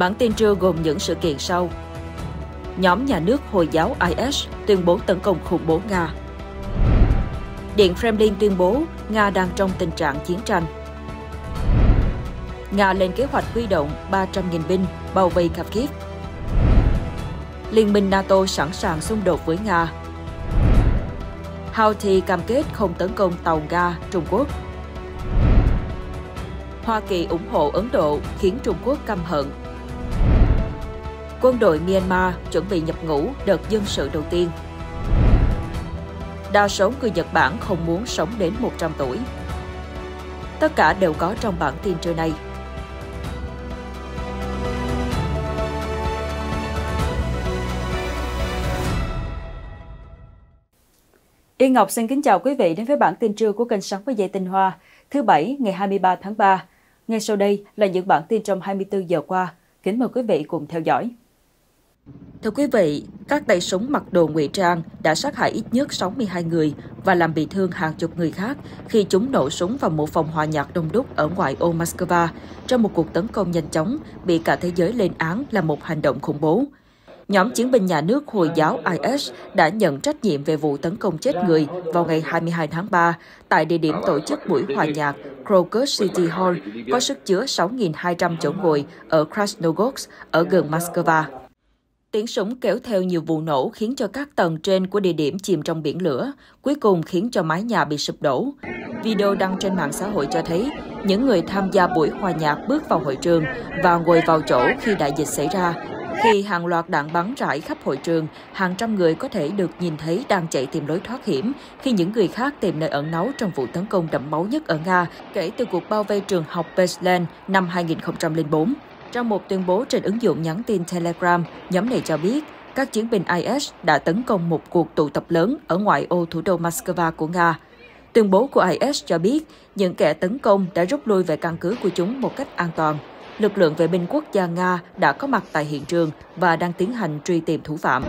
Bản tin trưa gồm những sự kiện sau. Nhóm nhà nước Hồi giáo IS tuyên bố tấn công khủng bố Nga. Điện Kremlin tuyên bố Nga đang trong tình trạng chiến tranh. Nga lên kế hoạch huy động 300.000 binh bao vây Kharkiv. Liên minh NATO sẵn sàng xung đột với Nga. Houthi cam kết không tấn công tàu Nga, Trung Quốc. Hoa Kỳ ủng hộ Ấn Độ khiến Trung Quốc căm hận Quân đội Myanmar chuẩn bị nhập ngũ đợt dân sự đầu tiên. Đa số người Nhật Bản không muốn sống đến 100 tuổi. Tất cả đều có trong bản tin trưa nay. Yên Ngọc xin kính chào quý vị đến với bản tin trưa của kênh Sáng với dây tinh hoa, thứ Bảy ngày 23 tháng 3. Ngay sau đây là những bản tin trong 24 giờ qua. Kính mời quý vị cùng theo dõi. Thưa quý vị, các tay súng mặc đồ ngụy trang đã sát hại ít nhất 62 người và làm bị thương hàng chục người khác khi chúng nổ súng vào một phòng hòa nhạc đông đúc ở ngoại ô Moscow trong một cuộc tấn công nhanh chóng bị cả thế giới lên án là một hành động khủng bố. Nhóm chiến binh nhà nước Hồi giáo IS đã nhận trách nhiệm về vụ tấn công chết người vào ngày 22 tháng 3 tại địa điểm tổ chức buổi hòa nhạc Crocus City Hall có sức chứa 6.200 chỗ ngồi ở Krasnogorsk ở gần Moscow. Tiếng súng kéo theo nhiều vụ nổ khiến cho các tầng trên của địa điểm chìm trong biển lửa, cuối cùng khiến cho mái nhà bị sụp đổ. Video đăng trên mạng xã hội cho thấy những người tham gia buổi hòa nhạc bước vào hội trường và ngồi vào chỗ khi đại dịch xảy ra. Khi hàng loạt đạn bắn rải khắp hội trường, hàng trăm người có thể được nhìn thấy đang chạy tìm lối thoát hiểm khi những người khác tìm nơi ẩn náu trong vụ tấn công đẫm máu nhất ở Nga kể từ cuộc bao vây trường học Beslan năm 2004. Trong một tuyên bố trên ứng dụng nhắn tin Telegram, nhóm này cho biết các chiến binh IS đã tấn công một cuộc tụ tập lớn ở ngoại ô thủ đô Moscow của Nga. Tuyên bố của IS cho biết những kẻ tấn công đã rút lui về căn cứ của chúng một cách an toàn. Lực lượng vệ binh quốc gia Nga đã có mặt tại hiện trường và đang tiến hành truy tìm thủ phạm.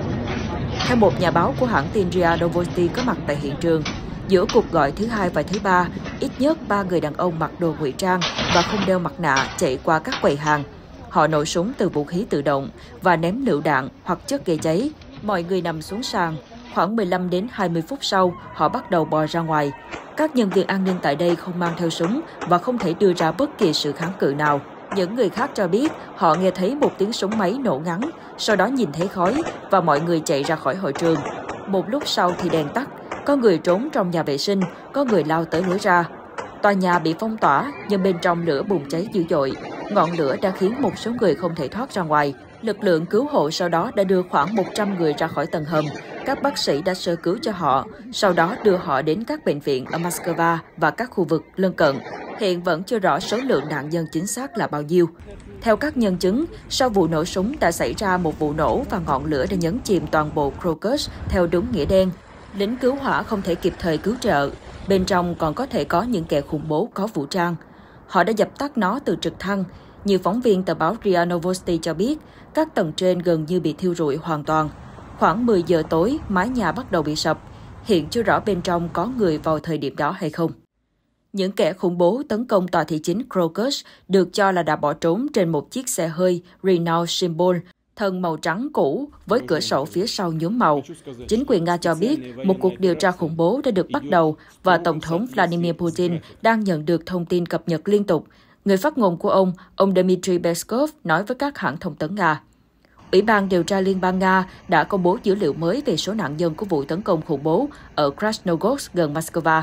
Theo một nhà báo của hãng tin RIA Novosti có mặt tại hiện trường, giữa cuộc gọi thứ hai và thứ ba, ít nhất ba người đàn ông mặc đồ ngụy trang và không đeo mặt nạ chạy qua các quầy hàng Họ nổ súng từ vũ khí tự động và ném lựu đạn hoặc chất gây cháy. Mọi người nằm xuống sàn. Khoảng 15 đến 20 phút sau, họ bắt đầu bò ra ngoài. Các nhân viên an ninh tại đây không mang theo súng và không thể đưa ra bất kỳ sự kháng cự nào. Những người khác cho biết họ nghe thấy một tiếng súng máy nổ ngắn, sau đó nhìn thấy khói và mọi người chạy ra khỏi hội trường. Một lúc sau thì đèn tắt, có người trốn trong nhà vệ sinh, có người lao tới lối ra. Tòa nhà bị phong tỏa nhưng bên trong lửa bùng cháy dữ dội. Ngọn lửa đã khiến một số người không thể thoát ra ngoài. Lực lượng cứu hộ sau đó đã đưa khoảng 100 người ra khỏi tầng hầm. Các bác sĩ đã sơ cứu cho họ, sau đó đưa họ đến các bệnh viện ở Moscow và các khu vực lân cận. Hiện vẫn chưa rõ số lượng nạn nhân chính xác là bao nhiêu. Theo các nhân chứng, sau vụ nổ súng đã xảy ra một vụ nổ và ngọn lửa đã nhấn chìm toàn bộ Crocus theo đúng nghĩa đen. Lính cứu hỏa không thể kịp thời cứu trợ. Bên trong còn có thể có những kẻ khủng bố có vũ trang họ đã dập tắt nó từ trực thăng. Nhiều phóng viên tờ báo RIA Novosti cho biết, các tầng trên gần như bị thiêu rụi hoàn toàn. Khoảng 10 giờ tối, mái nhà bắt đầu bị sập. Hiện chưa rõ bên trong có người vào thời điểm đó hay không. Những kẻ khủng bố tấn công tòa thị chính Crocus được cho là đã bỏ trốn trên một chiếc xe hơi Renault Symbol thân màu trắng cũ với vâng, cửa sổ phía sau nhuốm màu. Chính quyền Nga cho biết một cuộc điều tra khủng bố đã được bắt đầu và Tổng thống Vladimir Putin đang nhận được thông tin cập nhật liên tục. Người phát ngôn của ông, ông Dmitry Peskov, nói với các hãng thông tấn Nga. Ủy ban điều tra Liên bang Nga đã công bố dữ liệu mới về số nạn nhân của vụ tấn công khủng bố ở Krasnogorsk gần Moscow.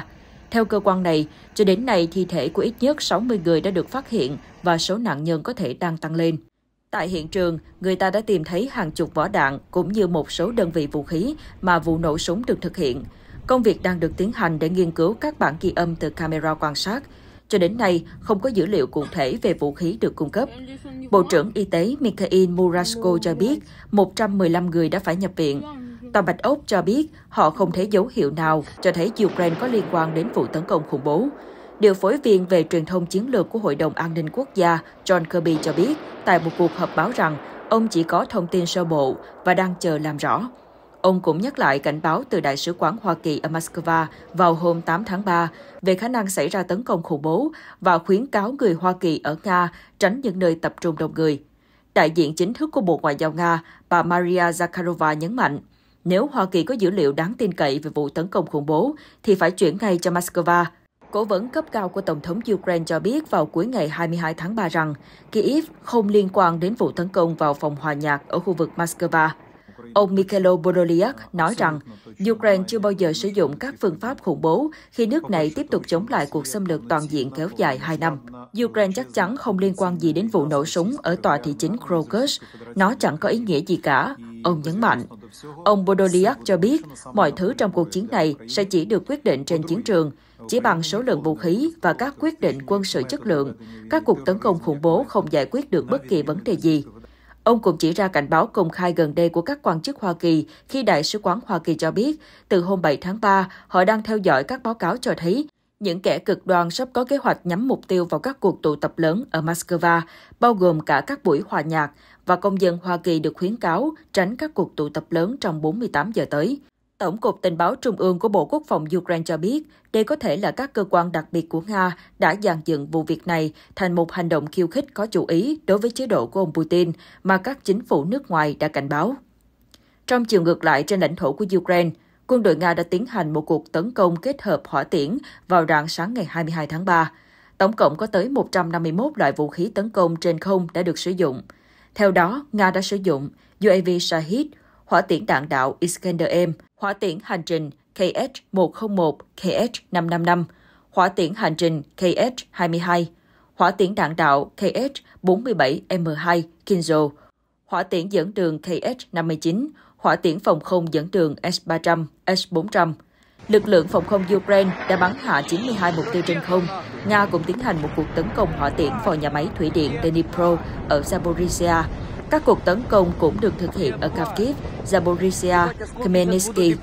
Theo cơ quan này, cho đến nay thi thể của ít nhất 60 người đã được phát hiện và số nạn nhân có thể đang tăng lên. Tại hiện trường, người ta đã tìm thấy hàng chục vỏ đạn cũng như một số đơn vị vũ khí mà vụ nổ súng được thực hiện. Công việc đang được tiến hành để nghiên cứu các bản ghi âm từ camera quan sát. Cho đến nay, không có dữ liệu cụ thể về vũ khí được cung cấp. Bộ trưởng Y tế Mikhail Murasko cho biết 115 người đã phải nhập viện. Tòa Bạch Ốc cho biết họ không thấy dấu hiệu nào cho thấy Ukraine có liên quan đến vụ tấn công khủng bố. Điều phối viên về truyền thông chiến lược của Hội đồng An ninh Quốc gia John Kirby cho biết tại một cuộc họp báo rằng ông chỉ có thông tin sơ bộ và đang chờ làm rõ. Ông cũng nhắc lại cảnh báo từ Đại sứ quán Hoa Kỳ ở Moscow vào hôm 8 tháng 3 về khả năng xảy ra tấn công khủng bố và khuyến cáo người Hoa Kỳ ở Nga tránh những nơi tập trung đông người. Đại diện chính thức của Bộ Ngoại giao Nga, bà Maria Zakharova nhấn mạnh, nếu Hoa Kỳ có dữ liệu đáng tin cậy về vụ tấn công khủng bố, thì phải chuyển ngay cho Moscow Cố vấn cấp cao của Tổng thống Ukraine cho biết vào cuối ngày 22 tháng 3 rằng Kyiv không liên quan đến vụ tấn công vào phòng hòa nhạc ở khu vực Moscow. Ông Mikhailo Podolyak nói rằng Ukraine chưa bao giờ sử dụng các phương pháp khủng bố khi nước này tiếp tục chống lại cuộc xâm lược toàn diện kéo dài 2 năm. Ukraine chắc chắn không liên quan gì đến vụ nổ súng ở tòa thị chính Krokus. Nó chẳng có ý nghĩa gì cả, ông nhấn mạnh. Ông Podolyak cho biết mọi thứ trong cuộc chiến này sẽ chỉ được quyết định trên chiến trường, chỉ bằng số lượng vũ khí và các quyết định quân sự chất lượng, các cuộc tấn công khủng bố không giải quyết được bất kỳ vấn đề gì. Ông cũng chỉ ra cảnh báo công khai gần đây của các quan chức Hoa Kỳ khi Đại sứ quán Hoa Kỳ cho biết, từ hôm 7 tháng 3, họ đang theo dõi các báo cáo cho thấy những kẻ cực đoan sắp có kế hoạch nhắm mục tiêu vào các cuộc tụ tập lớn ở Moscow, bao gồm cả các buổi hòa nhạc, và công dân Hoa Kỳ được khuyến cáo tránh các cuộc tụ tập lớn trong 48 giờ tới. Tổng cục Tình báo Trung ương của Bộ Quốc phòng Ukraine cho biết, đây có thể là các cơ quan đặc biệt của Nga đã dàn dựng vụ việc này thành một hành động khiêu khích có chủ ý đối với chế độ của ông Putin mà các chính phủ nước ngoài đã cảnh báo. Trong chiều ngược lại trên lãnh thổ của Ukraine, quân đội Nga đã tiến hành một cuộc tấn công kết hợp hỏa tiễn vào rạng sáng ngày 22 tháng 3. Tổng cộng có tới 151 loại vũ khí tấn công trên không đã được sử dụng. Theo đó, Nga đã sử dụng UAV Shahid, hỏa tiễn đạn đạo Iskander-M, hỏa tiễn hành trình KH-101, KH-555, hỏa tiễn hành trình KH-22, hỏa tiễn đạn đạo KH-47M2 Kinzo, hỏa tiễn dẫn đường KH-59, hỏa tiễn phòng không dẫn đường S-300, S-400. Lực lượng phòng không Ukraine đã bắn hạ 92 mục tiêu trên không. Nga cũng tiến hành một cuộc tấn công hỏa tiễn vào nhà máy thủy điện Dnipro ở Zaporizhia, các cuộc tấn công cũng được thực hiện ở Kharkiv, Zaporizhia, Khmelnytsky.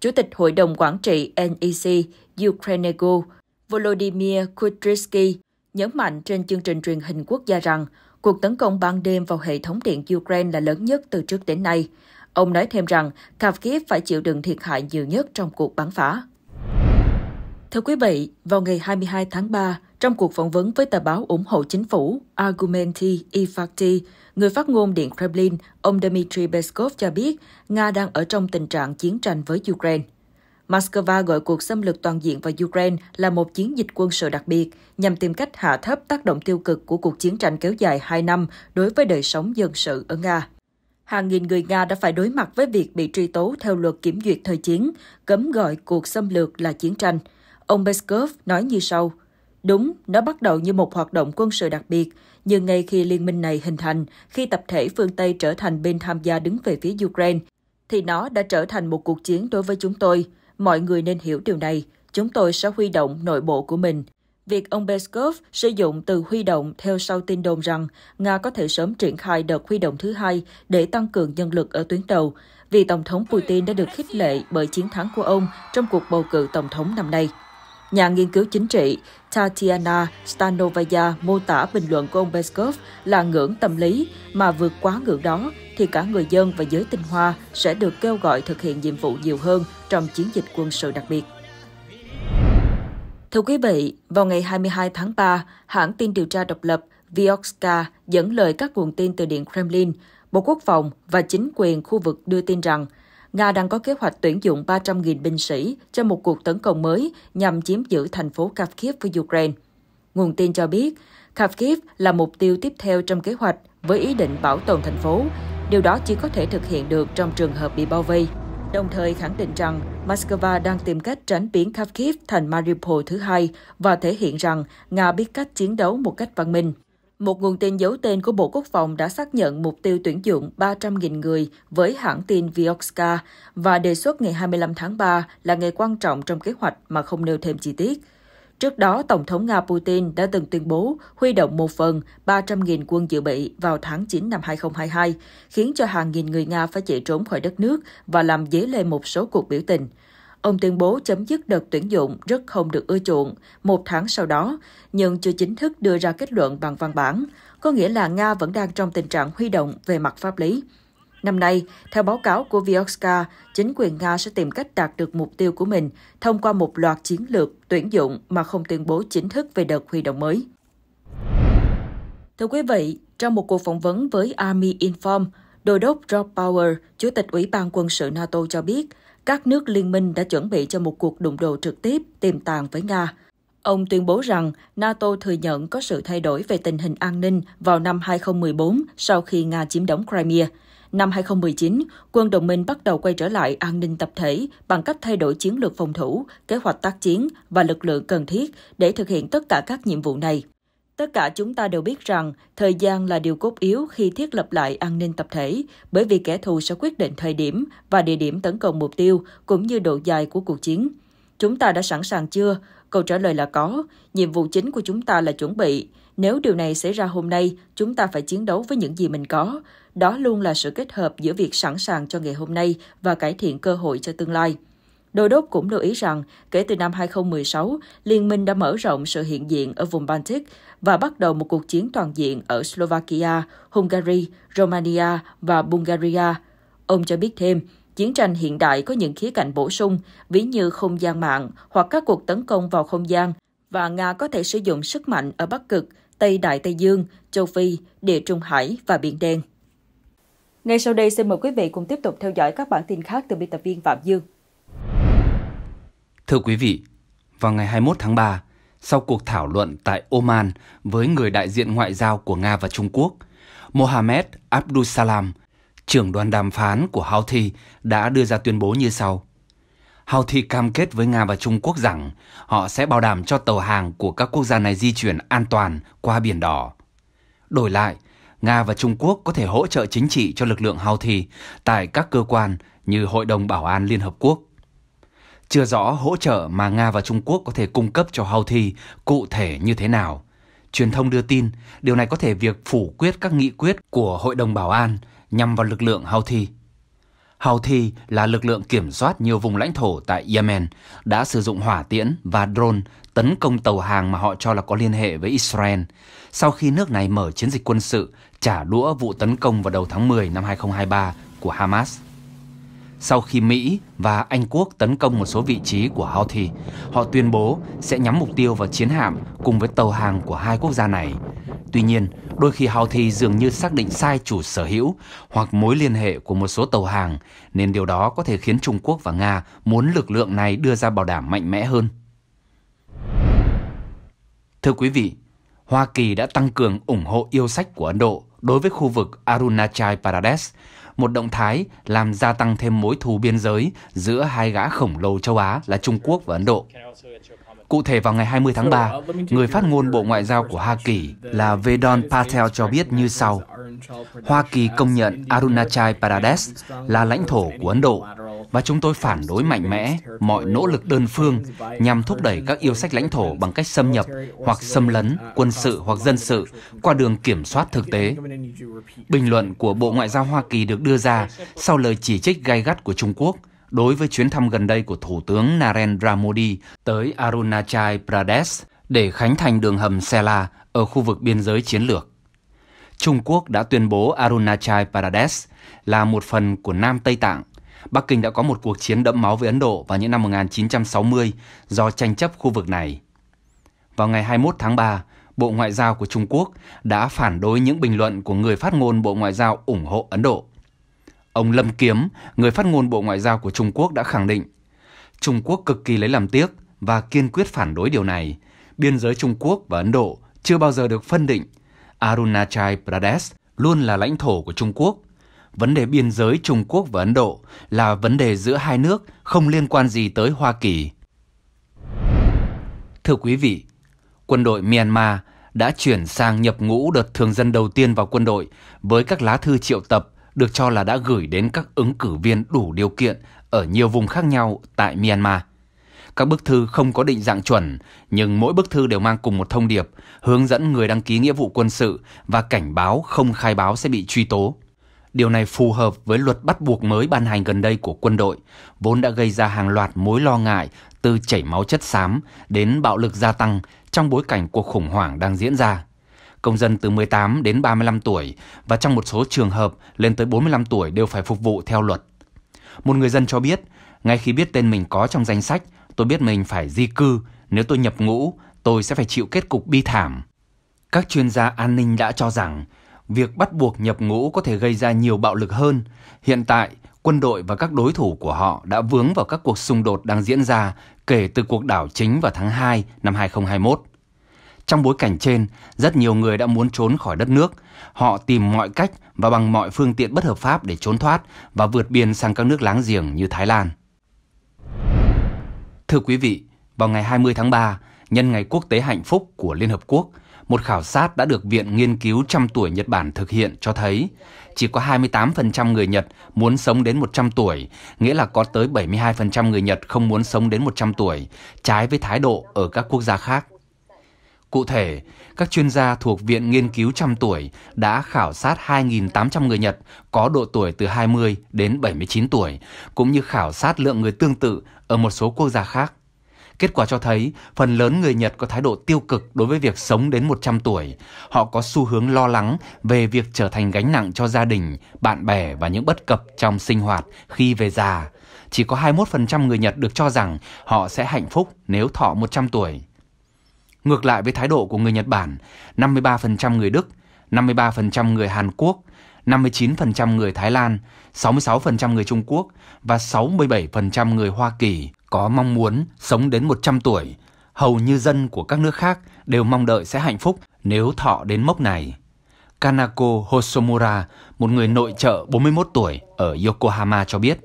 Chủ tịch Hội đồng Quản trị NEC Ukrainego Volodymyr Kutrytsky nhấn mạnh trên chương trình truyền hình quốc gia rằng cuộc tấn công ban đêm vào hệ thống điện Ukraine là lớn nhất từ trước đến nay. Ông nói thêm rằng Kharkiv phải chịu đựng thiệt hại nhiều nhất trong cuộc bắn phá. Thưa quý vị, vào ngày 22 tháng 3, trong cuộc phỏng vấn với tờ báo ủng hộ chính phủ Argumenti Ifakti, người phát ngôn Điện Kremlin, ông Dmitry Peskov cho biết Nga đang ở trong tình trạng chiến tranh với Ukraine. Moscow gọi cuộc xâm lược toàn diện vào Ukraine là một chiến dịch quân sự đặc biệt nhằm tìm cách hạ thấp tác động tiêu cực của cuộc chiến tranh kéo dài 2 năm đối với đời sống dân sự ở Nga. Hàng nghìn người Nga đã phải đối mặt với việc bị truy tố theo luật kiểm duyệt thời chiến, cấm gọi cuộc xâm lược là chiến tranh – Ông Peskov nói như sau. Đúng, nó bắt đầu như một hoạt động quân sự đặc biệt, nhưng ngay khi liên minh này hình thành, khi tập thể phương Tây trở thành bên tham gia đứng về phía Ukraine, thì nó đã trở thành một cuộc chiến đối với chúng tôi. Mọi người nên hiểu điều này. Chúng tôi sẽ huy động nội bộ của mình. Việc ông Peskov sử dụng từ huy động theo sau tin đồn rằng Nga có thể sớm triển khai đợt huy động thứ hai để tăng cường nhân lực ở tuyến đầu, vì Tổng thống Putin đã được khích lệ bởi chiến thắng của ông trong cuộc bầu cử Tổng thống năm nay. Nhà nghiên cứu chính trị Tatiana Stanovaya mô tả bình luận của ông Peskov là ngưỡng tâm lý, mà vượt quá ngưỡng đó thì cả người dân và giới tinh hoa sẽ được kêu gọi thực hiện nhiệm vụ nhiều hơn trong chiến dịch quân sự đặc biệt. Thưa quý vị, vào ngày 22 tháng 3, hãng tin điều tra độc lập Vioxka dẫn lời các nguồn tin từ Điện Kremlin, Bộ Quốc phòng và chính quyền khu vực đưa tin rằng – Nga đang có kế hoạch tuyển dụng 300.000 binh sĩ cho một cuộc tấn công mới nhằm chiếm giữ thành phố Kharkiv của Ukraine. Nguồn tin cho biết, Kharkiv là mục tiêu tiếp theo trong kế hoạch với ý định bảo tồn thành phố. Điều đó chỉ có thể thực hiện được trong trường hợp bị bao vây. Đồng thời khẳng định rằng Moscow đang tìm cách tránh biến Kharkiv thành Mariupol thứ hai và thể hiện rằng Nga biết cách chiến đấu một cách văn minh. Một nguồn tin giấu tên của Bộ Quốc phòng đã xác nhận mục tiêu tuyển dụng 300.000 người với hãng tin Vioxca và đề xuất ngày 25 tháng 3 là ngày quan trọng trong kế hoạch mà không nêu thêm chi tiết. Trước đó, Tổng thống Nga Putin đã từng tuyên bố huy động một phần 300.000 quân dự bị vào tháng 9 năm 2022, khiến cho hàng nghìn người Nga phải chạy trốn khỏi đất nước và làm dấy lên một số cuộc biểu tình. Ông tuyên bố chấm dứt đợt tuyển dụng rất không được ưa chuộng một tháng sau đó, nhưng chưa chính thức đưa ra kết luận bằng văn bản, có nghĩa là Nga vẫn đang trong tình trạng huy động về mặt pháp lý. Năm nay, theo báo cáo của Vioxka, chính quyền Nga sẽ tìm cách đạt được mục tiêu của mình thông qua một loạt chiến lược tuyển dụng mà không tuyên bố chính thức về đợt huy động mới. Thưa quý vị, trong một cuộc phỏng vấn với Army Inform, Đô đốc Rob Power, Chủ tịch Ủy ban quân sự NATO cho biết, các nước liên minh đã chuẩn bị cho một cuộc đụng độ trực tiếp tiềm tàng với Nga. Ông tuyên bố rằng NATO thừa nhận có sự thay đổi về tình hình an ninh vào năm 2014 sau khi Nga chiếm đóng Crimea. Năm 2019, quân đồng minh bắt đầu quay trở lại an ninh tập thể bằng cách thay đổi chiến lược phòng thủ, kế hoạch tác chiến và lực lượng cần thiết để thực hiện tất cả các nhiệm vụ này. Tất cả chúng ta đều biết rằng thời gian là điều cốt yếu khi thiết lập lại an ninh tập thể, bởi vì kẻ thù sẽ quyết định thời điểm và địa điểm tấn công mục tiêu cũng như độ dài của cuộc chiến. Chúng ta đã sẵn sàng chưa? Câu trả lời là có. Nhiệm vụ chính của chúng ta là chuẩn bị. Nếu điều này xảy ra hôm nay, chúng ta phải chiến đấu với những gì mình có. Đó luôn là sự kết hợp giữa việc sẵn sàng cho ngày hôm nay và cải thiện cơ hội cho tương lai. Đô đốc cũng lưu ý rằng, kể từ năm 2016, Liên minh đã mở rộng sự hiện diện ở vùng Baltic và bắt đầu một cuộc chiến toàn diện ở Slovakia, Hungary, Romania và Bulgaria. Ông cho biết thêm, chiến tranh hiện đại có những khía cạnh bổ sung, ví như không gian mạng hoặc các cuộc tấn công vào không gian, và Nga có thể sử dụng sức mạnh ở Bắc Cực, Tây Đại Tây Dương, Châu Phi, Địa Trung Hải và Biển Đen. Ngay sau đây, xin mời quý vị cùng tiếp tục theo dõi các bản tin khác từ biên tập viên Phạm Dương. Thưa quý vị, vào ngày 21 tháng 3, sau cuộc thảo luận tại Oman với người đại diện ngoại giao của Nga và Trung Quốc, Mohammed Abdul Salam, trưởng đoàn đàm phán của Houthi đã đưa ra tuyên bố như sau. Houthi cam kết với Nga và Trung Quốc rằng họ sẽ bảo đảm cho tàu hàng của các quốc gia này di chuyển an toàn qua Biển Đỏ. Đổi lại, Nga và Trung Quốc có thể hỗ trợ chính trị cho lực lượng Houthi tại các cơ quan như Hội đồng Bảo an Liên Hợp Quốc chưa rõ hỗ trợ mà Nga và Trung Quốc có thể cung cấp cho Houthi cụ thể như thế nào. Truyền thông đưa tin, điều này có thể việc phủ quyết các nghị quyết của Hội đồng Bảo an nhằm vào lực lượng Houthi. Houthi là lực lượng kiểm soát nhiều vùng lãnh thổ tại Yemen, đã sử dụng hỏa tiễn và drone tấn công tàu hàng mà họ cho là có liên hệ với Israel, sau khi nước này mở chiến dịch quân sự trả đũa vụ tấn công vào đầu tháng 10 năm 2023 của Hamas sau khi Mỹ và Anh quốc tấn công một số vị trí của Houthi, họ tuyên bố sẽ nhắm mục tiêu vào chiến hạm cùng với tàu hàng của hai quốc gia này. Tuy nhiên, đôi khi Houthi dường như xác định sai chủ sở hữu hoặc mối liên hệ của một số tàu hàng, nên điều đó có thể khiến Trung Quốc và Nga muốn lực lượng này đưa ra bảo đảm mạnh mẽ hơn. Thưa quý vị, Hoa Kỳ đã tăng cường ủng hộ yêu sách của Ấn Độ đối với khu vực Arunachal Pradesh, một động thái làm gia tăng thêm mối thù biên giới giữa hai gã khổng lồ châu Á là Trung Quốc và Ấn Độ. Cụ thể vào ngày 20 tháng 3, người phát ngôn Bộ Ngoại giao của Hoa Kỳ là Vedon Patel cho biết như sau. Hoa Kỳ công nhận Arunachal Pradesh là lãnh thổ của Ấn Độ và chúng tôi phản đối mạnh mẽ mọi nỗ lực đơn phương nhằm thúc đẩy các yêu sách lãnh thổ bằng cách xâm nhập hoặc xâm lấn quân sự hoặc dân sự qua đường kiểm soát thực tế. Bình luận của Bộ Ngoại giao Hoa Kỳ được đưa ra sau lời chỉ trích gay gắt của Trung Quốc đối với chuyến thăm gần đây của Thủ tướng Narendra Modi tới Arunachal Pradesh để khánh thành đường hầm Sela ở khu vực biên giới chiến lược. Trung Quốc đã tuyên bố Arunachal Pradesh là một phần của Nam Tây Tạng Bắc Kinh đã có một cuộc chiến đẫm máu với Ấn Độ vào những năm 1960 do tranh chấp khu vực này. Vào ngày 21 tháng 3, Bộ Ngoại giao của Trung Quốc đã phản đối những bình luận của người phát ngôn Bộ Ngoại giao ủng hộ Ấn Độ. Ông Lâm Kiếm, người phát ngôn Bộ Ngoại giao của Trung Quốc đã khẳng định Trung Quốc cực kỳ lấy làm tiếc và kiên quyết phản đối điều này. Biên giới Trung Quốc và Ấn Độ chưa bao giờ được phân định. Arunachal Pradesh luôn là lãnh thổ của Trung Quốc vấn đề biên giới Trung Quốc và Ấn Độ là vấn đề giữa hai nước không liên quan gì tới Hoa Kỳ. Thưa quý vị, quân đội Myanmar đã chuyển sang nhập ngũ đợt thường dân đầu tiên vào quân đội với các lá thư triệu tập được cho là đã gửi đến các ứng cử viên đủ điều kiện ở nhiều vùng khác nhau tại Myanmar. Các bức thư không có định dạng chuẩn, nhưng mỗi bức thư đều mang cùng một thông điệp, hướng dẫn người đăng ký nghĩa vụ quân sự và cảnh báo không khai báo sẽ bị truy tố. Điều này phù hợp với luật bắt buộc mới ban hành gần đây của quân đội, vốn đã gây ra hàng loạt mối lo ngại từ chảy máu chất xám đến bạo lực gia tăng trong bối cảnh cuộc khủng hoảng đang diễn ra. Công dân từ 18 đến 35 tuổi và trong một số trường hợp lên tới 45 tuổi đều phải phục vụ theo luật. Một người dân cho biết, ngay khi biết tên mình có trong danh sách, tôi biết mình phải di cư, nếu tôi nhập ngũ, tôi sẽ phải chịu kết cục bi thảm. Các chuyên gia an ninh đã cho rằng việc bắt buộc nhập ngũ có thể gây ra nhiều bạo lực hơn. Hiện tại, quân đội và các đối thủ của họ đã vướng vào các cuộc xung đột đang diễn ra kể từ cuộc đảo chính vào tháng 2 năm 2021. Trong bối cảnh trên, rất nhiều người đã muốn trốn khỏi đất nước. Họ tìm mọi cách và bằng mọi phương tiện bất hợp pháp để trốn thoát và vượt biên sang các nước láng giềng như Thái Lan. Thưa quý vị, vào ngày 20 tháng 3, nhân ngày quốc tế hạnh phúc của Liên Hợp Quốc, một khảo sát đã được Viện Nghiên cứu trăm tuổi Nhật Bản thực hiện cho thấy chỉ có 28% người Nhật muốn sống đến 100 tuổi, nghĩa là có tới 72% người Nhật không muốn sống đến 100 tuổi, trái với thái độ ở các quốc gia khác. Cụ thể, các chuyên gia thuộc Viện Nghiên cứu trăm tuổi đã khảo sát 2.800 người Nhật có độ tuổi từ 20 đến 79 tuổi, cũng như khảo sát lượng người tương tự ở một số quốc gia khác. Kết quả cho thấy, phần lớn người Nhật có thái độ tiêu cực đối với việc sống đến 100 tuổi. Họ có xu hướng lo lắng về việc trở thành gánh nặng cho gia đình, bạn bè và những bất cập trong sinh hoạt khi về già. Chỉ có 21% người Nhật được cho rằng họ sẽ hạnh phúc nếu thọ 100 tuổi. Ngược lại với thái độ của người Nhật Bản, 53% người Đức, 53% người Hàn Quốc, 59% người Thái Lan, 66% người Trung Quốc và 67% người Hoa Kỳ có mong muốn sống đến 100 tuổi, hầu như dân của các nước khác đều mong đợi sẽ hạnh phúc nếu thọ đến mốc này. Kanako Hosomura, một người nội trợ 41 tuổi ở Yokohama cho biết,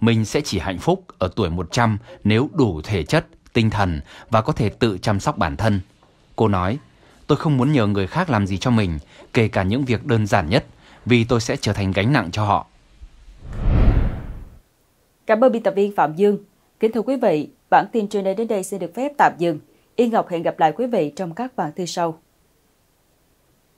mình sẽ chỉ hạnh phúc ở tuổi 100 nếu đủ thể chất, tinh thần và có thể tự chăm sóc bản thân. Cô nói, tôi không muốn nhờ người khác làm gì cho mình, kể cả những việc đơn giản nhất, vì tôi sẽ trở thành gánh nặng cho họ. Cảm ơn biên tập viên Phạm Dương Kính thưa quý vị, bản tin trưa nay đến đây xin được phép tạm dừng. Yên Ngọc hẹn gặp lại quý vị trong các bản tin sau.